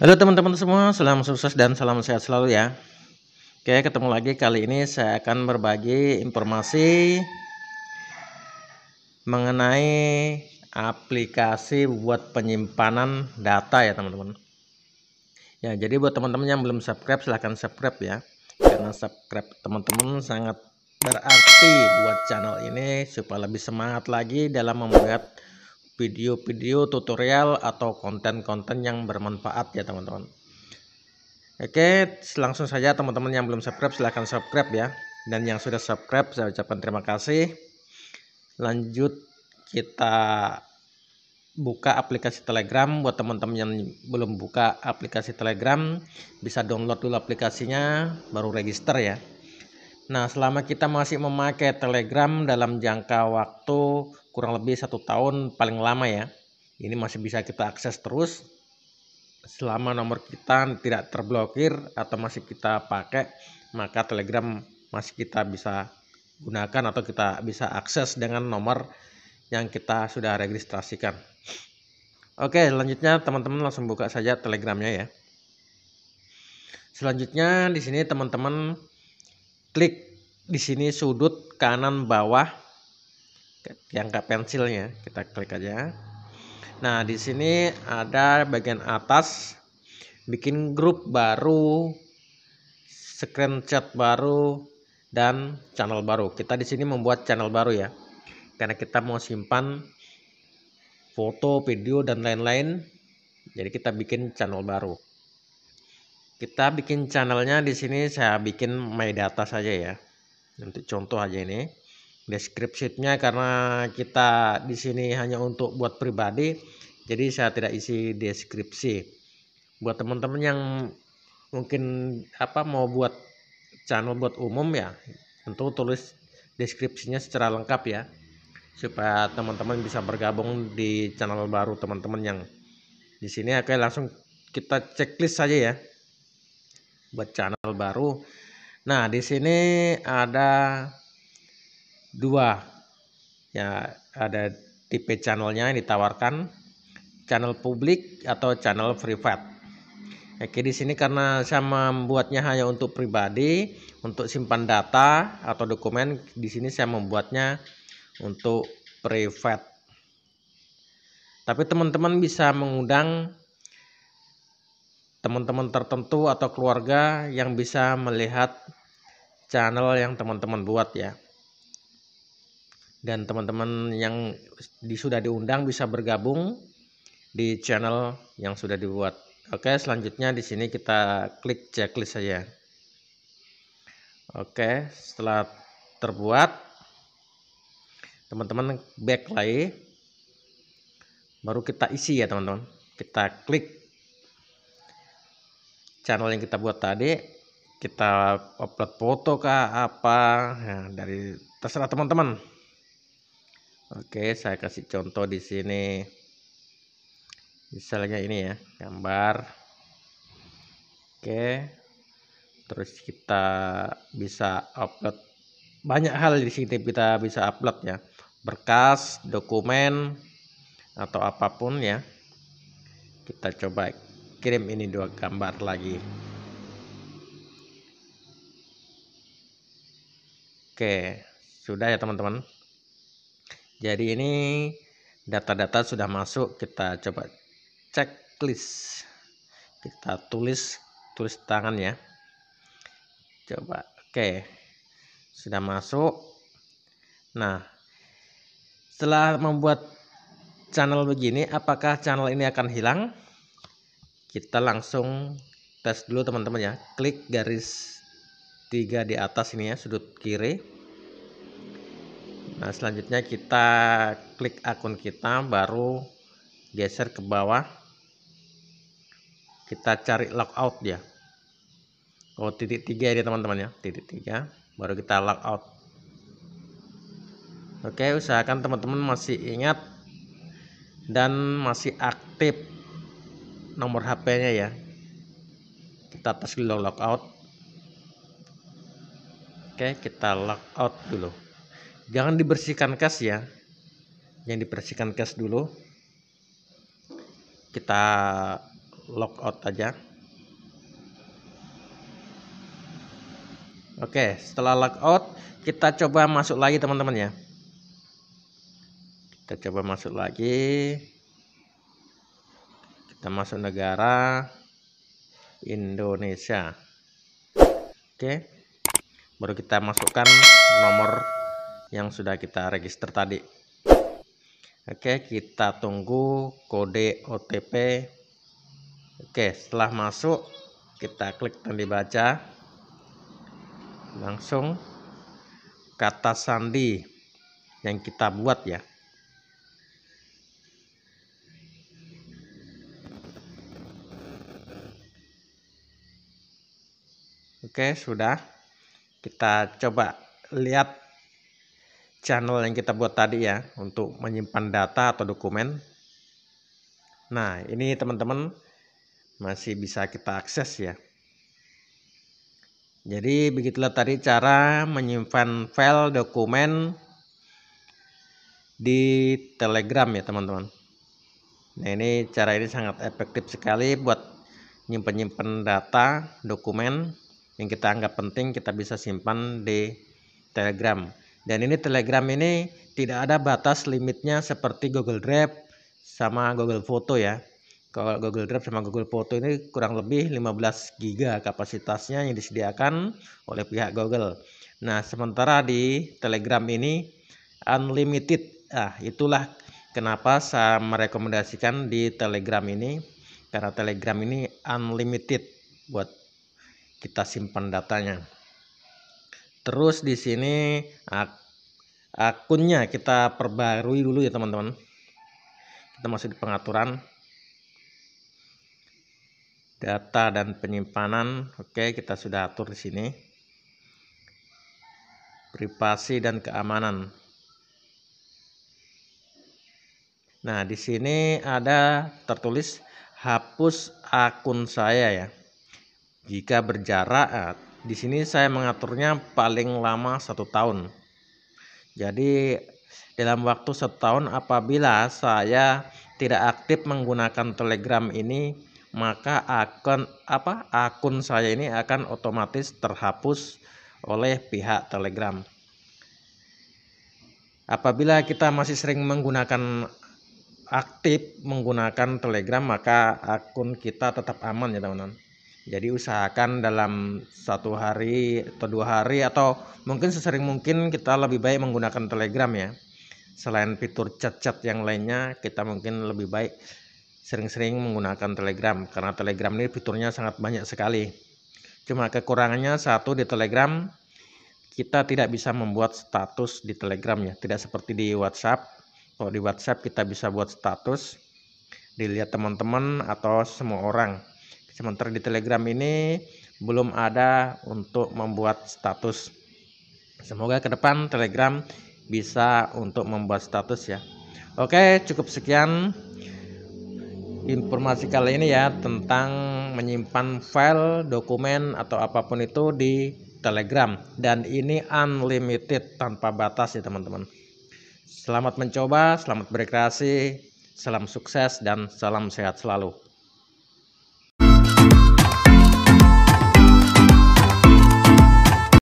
Halo teman-teman semua, salam sukses dan salam sehat selalu ya. Oke, ketemu lagi kali ini saya akan berbagi informasi mengenai aplikasi buat penyimpanan data ya teman-teman. Ya, jadi buat teman-teman yang belum subscribe silahkan subscribe ya. Karena subscribe teman-teman sangat berarti buat channel ini supaya lebih semangat lagi dalam membuat video-video tutorial atau konten-konten yang bermanfaat ya teman-teman Oke langsung saja teman-teman yang belum subscribe silahkan subscribe ya dan yang sudah subscribe saya ucapkan terima kasih lanjut kita buka aplikasi telegram buat teman-teman yang belum buka aplikasi telegram bisa download dulu aplikasinya baru register ya Nah selama kita masih memakai telegram dalam jangka waktu kurang lebih satu tahun paling lama ya. Ini masih bisa kita akses terus selama nomor kita tidak terblokir atau masih kita pakai maka Telegram masih kita bisa gunakan atau kita bisa akses dengan nomor yang kita sudah registrasikan. Oke, selanjutnya teman-teman langsung buka saja Telegramnya ya. Selanjutnya di sini teman-teman klik di sini sudut kanan bawah yang ke pensilnya kita klik aja nah di sini ada bagian atas bikin grup baru screenshot baru dan channel baru kita di sini membuat channel baru ya karena kita mau simpan foto video dan lain-lain jadi kita bikin channel baru kita bikin channelnya di sini saya bikin my data saja ya untuk contoh aja ini deskripsinya karena kita di sini hanya untuk buat pribadi jadi saya tidak isi deskripsi buat teman-teman yang mungkin apa mau buat channel buat umum ya tentu tulis deskripsinya secara lengkap ya supaya teman-teman bisa bergabung di channel baru teman-teman yang di sini oke langsung kita checklist saja ya buat channel baru nah di sini ada dua ya ada tipe channelnya yang ditawarkan channel publik atau channel private Oke di sini karena saya membuatnya hanya untuk pribadi untuk simpan data atau dokumen di sini saya membuatnya untuk private tapi teman-teman bisa mengundang teman-teman tertentu atau keluarga yang bisa melihat channel yang teman-teman buat ya dan teman-teman yang di, sudah diundang bisa bergabung di channel yang sudah dibuat. Oke, selanjutnya di sini kita klik checklist saja. Oke, setelah terbuat teman-teman back lagi baru kita isi ya teman-teman. Kita klik channel yang kita buat tadi, kita upload foto kah apa, nah, dari terserah teman-teman. Oke, saya kasih contoh di sini. Misalnya ini ya, gambar. Oke. Terus kita bisa upload banyak hal di sini kita bisa upload ya. Berkas, dokumen atau apapun ya. Kita coba kirim ini dua gambar lagi. Oke, sudah ya teman-teman. Jadi ini data-data sudah masuk, kita coba checklist. Kita tulis tulis tangan ya. Coba. Oke. Sudah masuk. Nah, setelah membuat channel begini, apakah channel ini akan hilang? Kita langsung tes dulu teman-teman ya. Klik garis tiga di atas ini ya, sudut kiri Nah, selanjutnya kita klik akun kita baru geser ke bawah. Kita cari logout ya. Oh, titik tiga ya teman-teman ya, titik tiga. Baru kita logout. Oke, usahakan teman-teman masih ingat dan masih aktif nomor HP-nya ya. Kita tes dulu logout. Oke, kita logout dulu jangan dibersihkan kas ya yang dibersihkan kas dulu kita lock out aja oke setelah lock out kita coba masuk lagi teman-teman ya kita coba masuk lagi kita masuk negara Indonesia oke baru kita masukkan nomor yang sudah kita register tadi Oke kita tunggu kode OTP Oke setelah masuk kita klik tanda baca langsung kata sandi yang kita buat ya Oke, sudah. Kita coba lihat channel yang kita buat tadi ya untuk menyimpan data atau dokumen. Nah, ini teman-teman masih bisa kita akses ya. Jadi begitulah tadi cara menyimpan file dokumen di Telegram ya teman-teman. Nah ini cara ini sangat efektif sekali buat nyimpen-nyimpen data, dokumen yang kita anggap penting kita bisa simpan di Telegram. Dan ini Telegram ini tidak ada batas limitnya seperti Google Drive sama Google Foto ya. Kalau Google Drive sama Google Foto ini kurang lebih 15 GB kapasitasnya yang disediakan oleh pihak Google. Nah, sementara di Telegram ini unlimited. Ah, itulah kenapa saya merekomendasikan di Telegram ini karena Telegram ini unlimited buat kita simpan datanya. Terus di sini ak akunnya kita perbarui dulu ya teman-teman. Kita masuk di pengaturan data dan penyimpanan. Oke, kita sudah atur di sini. Privasi dan keamanan. Nah, di sini ada tertulis hapus akun saya ya. Jika berjarak di sini saya mengaturnya paling lama satu tahun. Jadi dalam waktu setahun apabila saya tidak aktif menggunakan Telegram ini maka akun apa akun saya ini akan otomatis terhapus oleh pihak Telegram. Apabila kita masih sering menggunakan aktif menggunakan Telegram maka akun kita tetap aman ya teman-teman. Jadi usahakan dalam satu hari atau dua hari atau mungkin sesering mungkin kita lebih baik menggunakan Telegram ya. Selain fitur chat-chat yang lainnya, kita mungkin lebih baik sering-sering menggunakan Telegram karena Telegram ini fiturnya sangat banyak sekali. Cuma kekurangannya satu di Telegram kita tidak bisa membuat status di Telegram ya, tidak seperti di WhatsApp. Kalau di WhatsApp kita bisa buat status dilihat teman-teman atau semua orang Sementara di Telegram ini belum ada untuk membuat status. Semoga ke depan Telegram bisa untuk membuat status ya. Oke, cukup sekian informasi kali ini ya tentang menyimpan file, dokumen atau apapun itu di Telegram dan ini unlimited tanpa batas ya teman-teman. Selamat mencoba, selamat berkreasi, salam sukses dan salam sehat selalu.